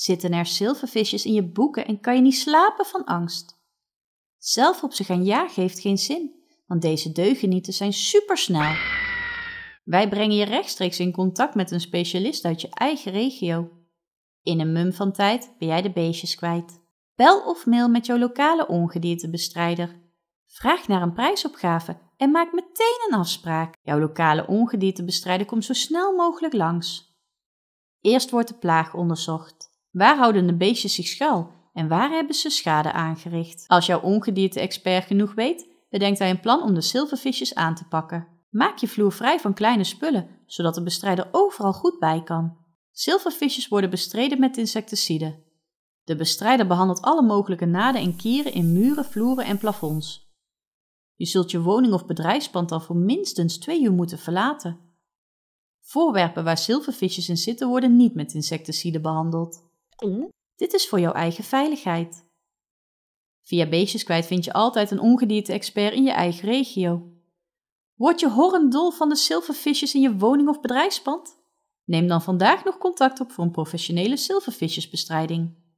Zitten er zilvervisjes in je boeken en kan je niet slapen van angst? Zelf op ze gaan jagen heeft geen zin, want deze deugenieten zijn supersnel. Wij brengen je rechtstreeks in contact met een specialist uit je eigen regio. In een mum van tijd ben jij de beestjes kwijt. Bel of mail met jouw lokale ongediertebestrijder. Vraag naar een prijsopgave en maak meteen een afspraak. Jouw lokale ongediertebestrijder komt zo snel mogelijk langs. Eerst wordt de plaag onderzocht. Waar houden de beestjes zich schuil en waar hebben ze schade aangericht? Als jouw ongedierte-expert genoeg weet, bedenkt hij een plan om de zilvervisjes aan te pakken. Maak je vloer vrij van kleine spullen, zodat de bestrijder overal goed bij kan. Zilvervisjes worden bestreden met insecticiden. De bestrijder behandelt alle mogelijke naden en kieren in muren, vloeren en plafonds. Je zult je woning of bedrijfspand dan voor minstens twee uur moeten verlaten. Voorwerpen waar zilvervisjes in zitten worden niet met insecticide behandeld dit is voor jouw eigen veiligheid. Via Beestjes kwijt vind je altijd een ongedierte-expert in je eigen regio. Word je horrendol van de zilvervisjes in je woning of bedrijfspand? Neem dan vandaag nog contact op voor een professionele zilvervisjesbestrijding.